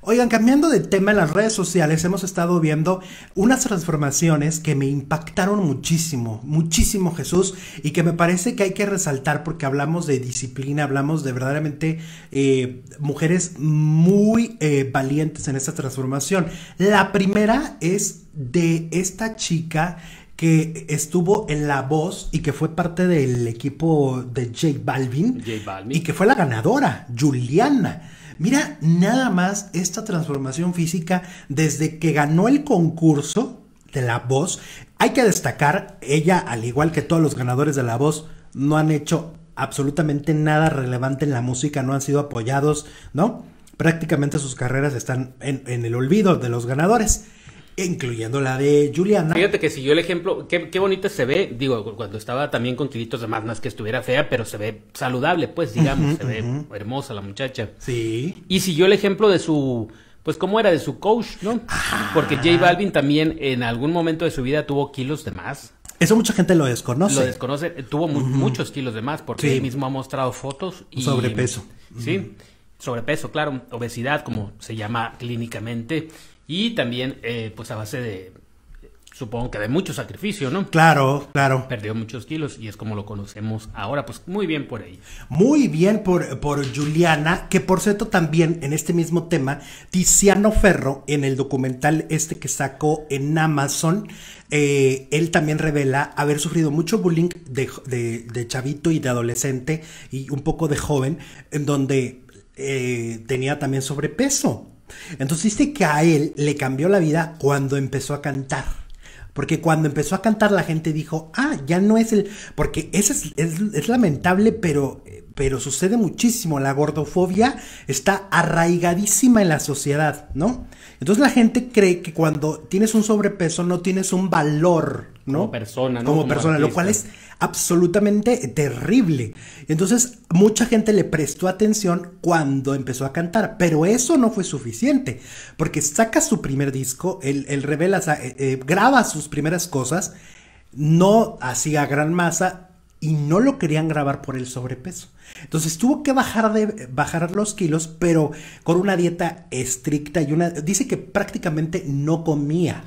Oigan, cambiando de tema en las redes sociales, hemos estado viendo unas transformaciones que me impactaron muchísimo, muchísimo Jesús, y que me parece que hay que resaltar porque hablamos de disciplina, hablamos de verdaderamente eh, mujeres muy eh, valientes en esta transformación. La primera es de esta chica que estuvo en La Voz y que fue parte del equipo de Jake Balvin, J Balvin. y que fue la ganadora, Juliana. Mira nada más esta transformación física desde que ganó el concurso de la voz. Hay que destacar, ella, al igual que todos los ganadores de la voz, no han hecho absolutamente nada relevante en la música, no han sido apoyados, ¿no? Prácticamente sus carreras están en, el olvido de los ganadores incluyendo la de Juliana. Fíjate que siguió el ejemplo, qué, bonita se ve, digo, cuando estaba también con tiritos de más, no que estuviera fea, pero se ve saludable, pues, digamos, se ve hermosa la muchacha. Sí. Y siguió el ejemplo de su, pues, cómo era de su coach, ¿no? Ah. Porque J Balvin también en algún momento de su vida tuvo kilos de más. Eso mucha gente lo desconoce. Lo desconoce, tuvo muchos kilos de más, porque él mismo ha mostrado fotos. Y, Sobrepeso. Sí, sobrepeso, claro, obesidad, como se llama clínicamente. Y también, eh, pues a base de, supongo que de mucho sacrificio, ¿no? Claro, claro. Perdió muchos kilos y es como lo conocemos ahora. Pues muy bien por ahí. Muy bien por, por Juliana, que por cierto también en este mismo tema, Tiziano Ferro, en el documental este que sacó en Amazon, eh, él también revela haber sufrido mucho bullying de, chavito y de adolescente y un poco de joven, en donde eh, tenía también sobrepeso. Entonces dice que a él le cambió la vida cuando empezó a cantar. Porque cuando empezó a cantar la gente dijo, ah, ya no es el... Porque es, lamentable, pero, pero sucede muchísimo. La gordofobia está arraigadísima en la sociedad, ¿no? Entonces la gente cree que cuando tienes un sobrepeso no tienes un valor ¿no? Como persona, Como, persona, lo cual es absolutamente terrible. Entonces, mucha gente le prestó atención cuando empezó a cantar, pero eso no fue suficiente, porque saca su primer disco, él, revela, eh, eh, graba sus primeras cosas, no hacía gran masa y no lo querían grabar por el sobrepeso. Entonces tuvo que bajar, de, bajar los kilos, pero con una dieta estricta y una... Dice que prácticamente no comía.